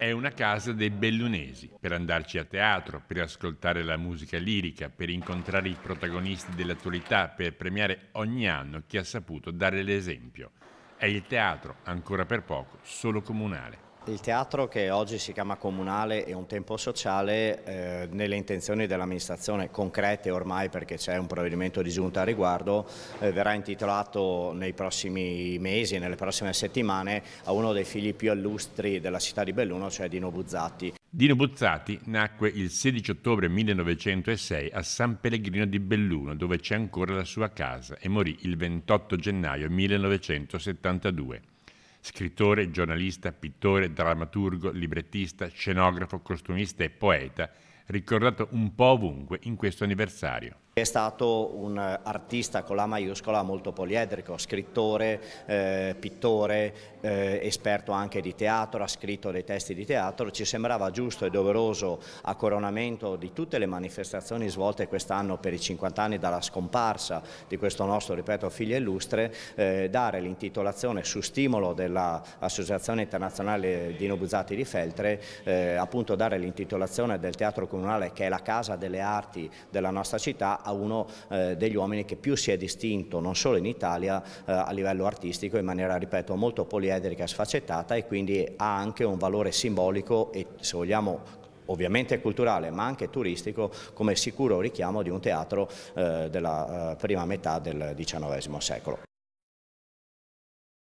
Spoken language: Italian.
è una casa dei bellunesi, per andarci a teatro, per ascoltare la musica lirica, per incontrare i protagonisti dell'attualità, per premiare ogni anno chi ha saputo dare l'esempio. È il teatro, ancora per poco, solo comunale. Il teatro che oggi si chiama comunale e un tempo sociale eh, nelle intenzioni dell'amministrazione concrete ormai perché c'è un provvedimento di giunta a riguardo eh, verrà intitolato nei prossimi mesi, nelle prossime settimane a uno dei figli più illustri della città di Belluno cioè Dino Buzzati. Dino Buzzati nacque il 16 ottobre 1906 a San Pellegrino di Belluno dove c'è ancora la sua casa e morì il 28 gennaio 1972 scrittore, giornalista, pittore, drammaturgo, librettista, scenografo, costumista e poeta, ricordato un po' ovunque in questo anniversario. È stato un artista con la maiuscola molto poliedrico, scrittore, eh, pittore, eh, esperto anche di teatro, ha scritto dei testi di teatro. Ci sembrava giusto e doveroso a coronamento di tutte le manifestazioni svolte quest'anno per i 50 anni dalla scomparsa di questo nostro, ripeto, figlio illustre, eh, dare l'intitolazione su stimolo dell'Associazione Internazionale di Nobuzzati di Feltre, eh, appunto dare l'intitolazione del teatro comunitario Comunale, che è la casa delle arti della nostra città, a uno eh, degli uomini che più si è distinto non solo in Italia eh, a livello artistico in maniera, ripeto, molto poliedrica e sfaccettata e quindi ha anche un valore simbolico e se vogliamo ovviamente culturale ma anche turistico come sicuro richiamo di un teatro eh, della eh, prima metà del XIX secolo.